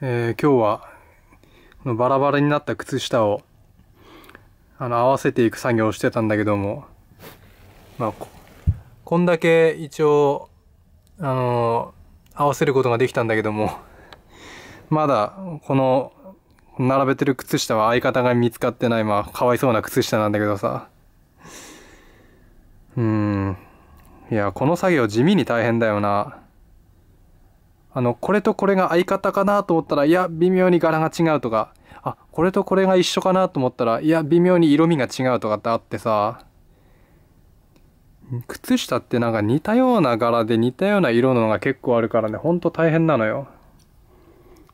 えー、今日はこのバラバラになった靴下をあの合わせていく作業をしてたんだけども、まあ、こんだけ一応、あのー、合わせることができたんだけどもまだこの並べてる靴下は相方が見つかってないまあかわいそうな靴下なんだけどさうんいやこの作業地味に大変だよな。あの、これとこれが相方かなと思ったら、いや、微妙に柄が違うとか、あ、これとこれが一緒かなと思ったら、いや、微妙に色味が違うとかってあってさ、靴下ってなんか似たような柄で似たような色のが結構あるからね、ほんと大変なのよ。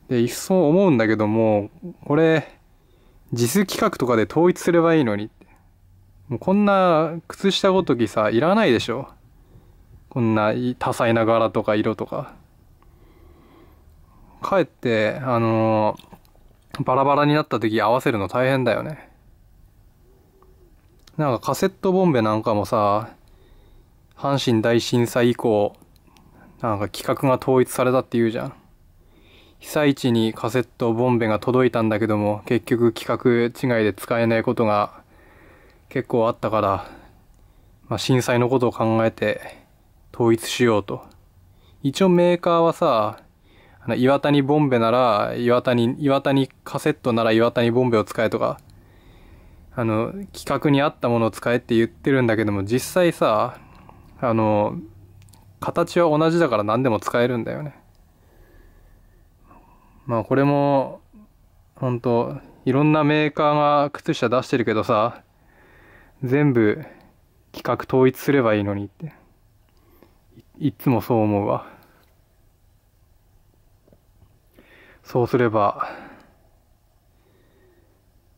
で、一層思うんだけども、これ、実企画とかで統一すればいいのにって。もうこんな靴下ごときさ、いらないでしょ。こんな多彩な柄とか色とか。かえって、あのー、バラバラになった時合わせるの大変だよね。なんかカセットボンベなんかもさ、阪神大震災以降、なんか企画が統一されたって言うじゃん。被災地にカセットボンベが届いたんだけども、結局企画違いで使えないことが結構あったから、まあ、震災のことを考えて統一しようと。一応メーカーはさ、あの岩谷ボンベなら岩谷、岩谷カセットなら岩谷ボンベを使えとか、あの、企画に合ったものを使えって言ってるんだけども、実際さ、あの、形は同じだから何でも使えるんだよね。まあこれも、ほんと、いろんなメーカーが靴下出してるけどさ、全部企画統一すればいいのにって。いっつもそう思うわ。そうすれば、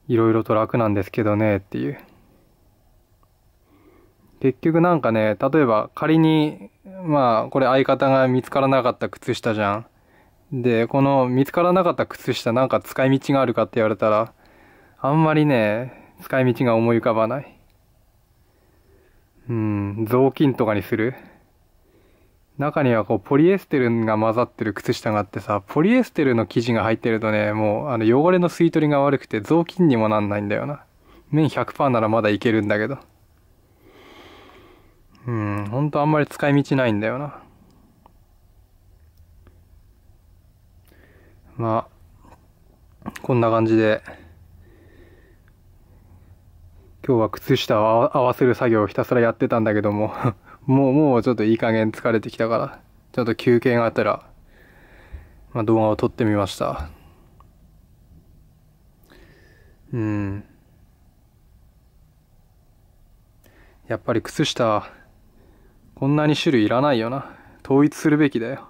いろいろと楽なんですけどね、っていう。結局なんかね、例えば仮に、まあ、これ相方が見つからなかった靴下じゃん。で、この見つからなかった靴下なんか使い道があるかって言われたら、あんまりね、使い道が思い浮かばない。うん、雑巾とかにする中にはこうポリエステルが混ざってる靴下があってさ、ポリエステルの生地が入ってるとね、もうあの汚れの吸い取りが悪くて雑巾にもなんないんだよな。綿100%ならまだいけるんだけど。うん、ほんとあんまり使い道ないんだよな。まあ、こんな感じで、今日は靴下を合わせる作業をひたすらやってたんだけどももう、もうちょっといい加減疲れてきたから、ちょっと休憩があったら、まあ、動画を撮ってみました。うん。やっぱり靴下、こんなに種類いらないよな。統一するべきだよ。